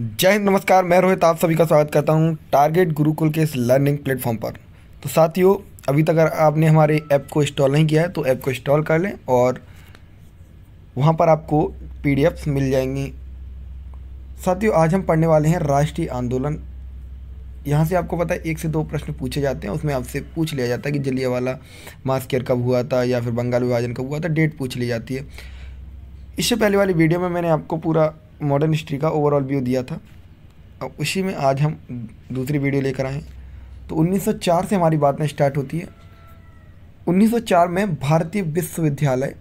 जय हिंद नमस्कार मैं रोहित आप सभी का स्वागत करता हूं टारगेट गुरुकुल के इस लर्निंग प्लेटफॉर्म पर तो साथियों अभी तक अगर आपने हमारे ऐप को इंस्टॉल नहीं किया है तो ऐप को इंस्टॉल कर लें और वहां पर आपको पी मिल जाएंगी साथियों आज हम पढ़ने वाले हैं राष्ट्रीय आंदोलन यहाँ से आपको पता है एक से दो प्रश्न पूछे जाते हैं उसमें आपसे पूछ लिया जाता है कि वाला मास्केयर कब हुआ था या फिर बंगाल विभाजन कब हुआ था डेट पूछ ली जाती है इससे पहले वाली वीडियो में मैंने आपको पूरा मॉडर्न हिस्ट्री का ओवरऑल व्यू दिया था अब उसी में आज हम दूसरी वीडियो लेकर आए तो 1904 से हमारी बातें स्टार्ट होती है 1904 में भारतीय विश्वविद्यालय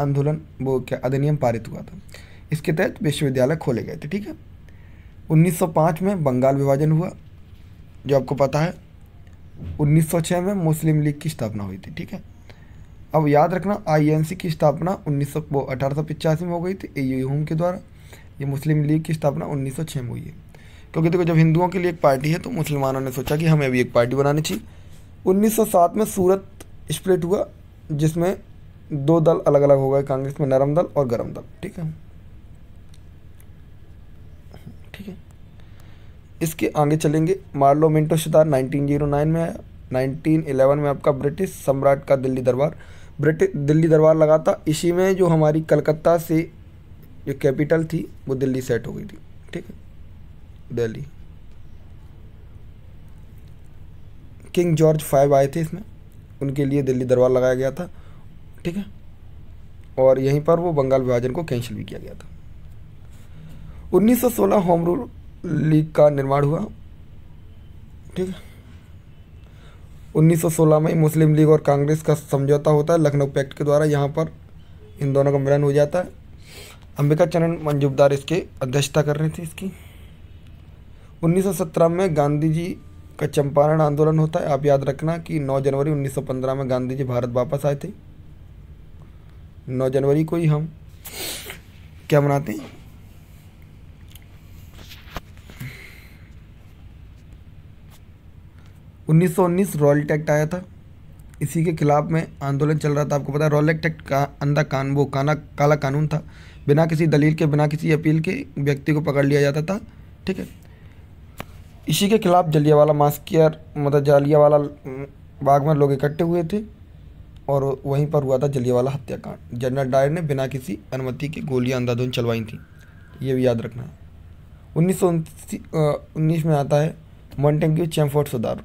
आंदोलन वो क्या अधिनियम पारित हुआ था इसके तहत विश्वविद्यालय खोले गए थे ठीक है 1905 में बंगाल विभाजन हुआ जो आपको पता है 1906 में मुस्लिम लीग की स्थापना हुई थी ठीक है अब याद रखना आईएनसी की स्थापना उन्नीस सौ में हो गई थी ए के द्वारा ये मुस्लिम लीग की स्थापना उन्नीस में हुई है क्योंकि देखो जब हिंदुओं के लिए एक पार्टी है तो मुसलमानों ने सोचा कि हमें भी एक पार्टी बनानी चाहिए 1907 में सूरत स्प्लिट हुआ जिसमें दो दल अलग अलग हो गए कांग्रेस में नरम दल और गरम दल ठीक है ठीक है इसके आगे चलेंगे मार्लो मिंटो जीरो नाइन में आया 1911 में आपका ब्रिटिश सम्राट का दिल्ली दरबार ब्रिटिश दिल्ली दरबार लगा था इसी में जो हमारी कलकत्ता से जो कैपिटल थी वो दिल्ली सेट हो गई थी ठीक है दिल्ली किंग जॉर्ज फाइव आए थे इसमें उनके लिए दिल्ली दरबार लगाया गया था ठीक है और यहीं पर वो बंगाल विभाजन को कैंसिल भी किया गया था 1916 होम रूल लीग का निर्माण हुआ ठीक है 1916 में मुस्लिम लीग और कांग्रेस का समझौता होता है लखनऊ पैक्ट के द्वारा यहाँ पर इन दोनों का मिलन हो जाता है अंबिका चरण मंजूबदार इसके अध्यक्षता कर रहे थे इसकी 1917 में गांधी जी का चंपारण आंदोलन होता है आप याद रखना कि 9 जनवरी 1915 में गांधी जी भारत वापस आए थे 9 जनवरी को ही हम क्या मनाते हैं उन्नीस सौ उन्नीस रॉयल टैक्ट आया था इसी के खिलाफ में आंदोलन चल रहा था आपको पता है रोलेक्ट एक्ट का अंधा कान वो काना काला कानून था बिना किसी दलील के बिना किसी अपील के व्यक्ति को पकड़ लिया जाता था ठीक है इसी के खिलाफ जलियावाला मास्कियर मतलब जलियावाला बाग में लोग इकट्ठे हुए थे और वहीं पर हुआ था जलियावाला हत्याकांड जनरल डायर ने बिना किसी अनुमति के गोलियां अंधाधुन चलवाई थी ये भी याद रखना है उन्नीस में आता है मॉन्टेंग्यू चैम्फोर्ट सुधार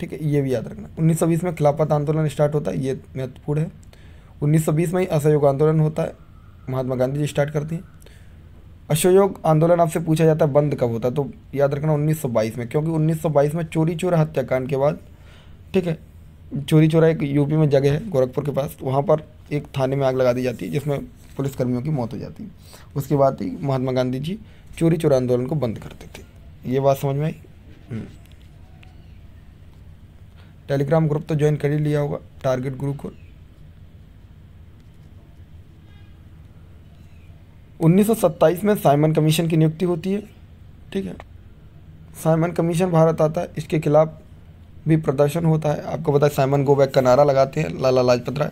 ठीक है ये भी याद रखना उन्नीस सौ बीस में खिलाफत आंदोलन स्टार्ट होता है ये महत्वपूर्ण है उन्नीस सौ बीस में ही असहयोग आंदोलन होता है महात्मा गांधी जी स्टार्ट करते हैं असहयोग आंदोलन आपसे पूछा जाता है बंद कब होता है तो याद रखना 1922 में क्योंकि 1922 में चोरी चोरा हत्याकांड के बाद ठीक है चोरी चोरा एक यूपी में जगह है गोरखपुर के पास वहाँ पर एक थाने में आग लगा दी जाती है जिसमें पुलिसकर्मियों की मौत हो जाती है उसके बाद ही महात्मा गांधी जी चोरी चोरा आंदोलन को बंद करते थे ये बात समझ में आई हम्म। टेलीग्राम ग्रुप तो ज्वाइन कर ही लिया होगा टारगेट ग्रुप को उन्नीस में साइमन कमीशन की नियुक्ति होती है ठीक है साइमन कमीशन भारत आता है इसके खिलाफ भी प्रदर्शन होता है आपको पता है साइमन गोबैक का नारा लगाते हैं लाला लाजपत राय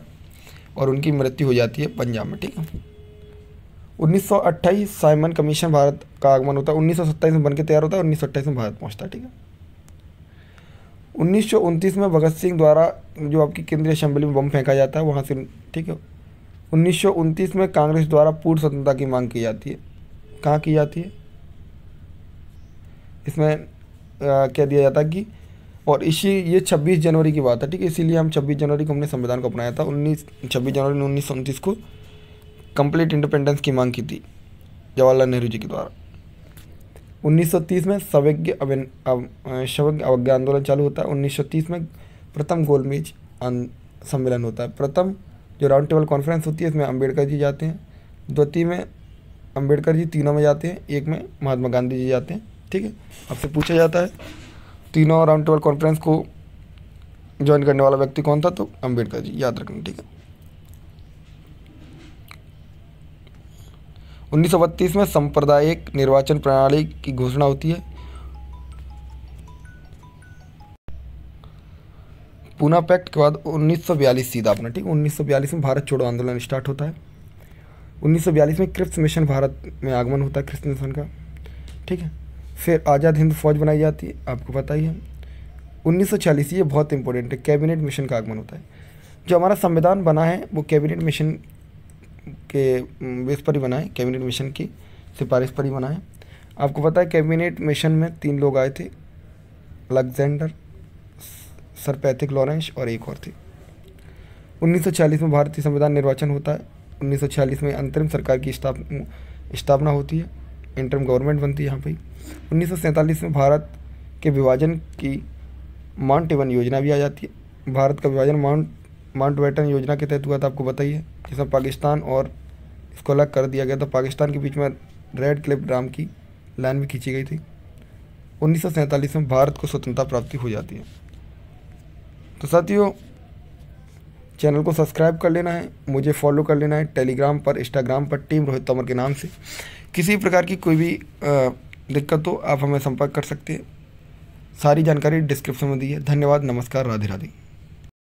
और उनकी मृत्यु हो जाती है पंजाब में ठीक है 1928 साइमन कमीशन भारत का आगमन होता है 1927 में बनकर तैयार होता है उन्नीस में भारत पहुंचता है ठीक है उन्नीस में भगत सिंह द्वारा जो आपकी केंद्रीय असेंबली में बम फेंका जाता है वहाँ से ठीक है उन्नीस में कांग्रेस द्वारा पूर्ण स्वतंत्रता की मांग की जाती है कहाँ की जाती है इसमें कह क्या दिया जाता है कि और इसी ये 26 जनवरी की बात है ठीक है इसीलिए हम 26 जनवरी को हमने संविधान को अपनाया था 19 छब्बीस जनवरी उन्नीस को कंप्लीट इंडिपेंडेंस की मांग की थी जवाहरलाल नेहरू जी के द्वारा 1930 में सवज्ञ सवज्ञ अवज्ञ आंदोलन चालू होता है 1930 में प्रथम गोलमेज सम्मेलन होता है प्रथम जो राउंड टेबल कॉन्फ्रेंस होती है इसमें अंबेडकर जी जाते हैं द्वितीय में अंबेडकर जी तीनों में जाते हैं एक में महात्मा गांधी जी जाते हैं ठीक है आपसे पूछा जाता है तीनों राउंड टेबल कॉन्फ्रेंस को ज्वाइन करने वाला व्यक्ति कौन था तो अंबेडकर जी याद रखना ठीक है 1932 में सांप्रदायिक निर्वाचन प्रणाली की घोषणा होती है पूना पैक्ट के बाद 1942 सीधा अपना ठीक 1942 में भारत छोड़ो आंदोलन स्टार्ट होता है 1942 में क्रिप्स मिशन भारत में आगमन होता है क्रिप्स मिशन का ठीक है फिर आज़ाद हिंद फौज बनाई जाती है आपको पता ही है 1946 ये बहुत इंपॉर्टेंट है कैबिनेट मिशन का आगमन होता है जो हमारा संविधान बना है वो कैबिनेट मिशन के बेस पर ही बनाए कैबिनेट मिशन की सिफारिश पर ही बनाए आपको पता है कैबिनेट मिशन में तीन लोग आए थे अलेक्जेंडर सर पैथिक लॉरेंस और एक और थे 1940 में भारतीय संविधान निर्वाचन होता है 1946 में अंतरिम सरकार की स्थापना होती है इंटरम गवर्नमेंट बनती है यहाँ पर उन्नीस में भारत के विभाजन की माउंट एवन योजना भी आ जाती है भारत का विभाजन माउंट माउंट वेटन योजना के तहत हुआ था आपको बताइए जिसमें पाकिस्तान और इसको अलग कर दिया गया तो पाकिस्तान के बीच में रेड क्लिप ड्राम की लाइन भी खींची गई थी उन्नीस में भारत को स्वतंत्रता प्राप्ति हो जाती है तो साथियों चैनल को सब्सक्राइब कर लेना है मुझे फॉलो कर लेना है टेलीग्राम पर इंस्टाग्राम पर टीम रोहित तोमर के नाम से किसी प्रकार की कोई भी दिक्कत हो आप हमें संपर्क कर सकते हैं सारी जानकारी डिस्क्रिप्शन में दी है धन्यवाद नमस्कार राधे राधे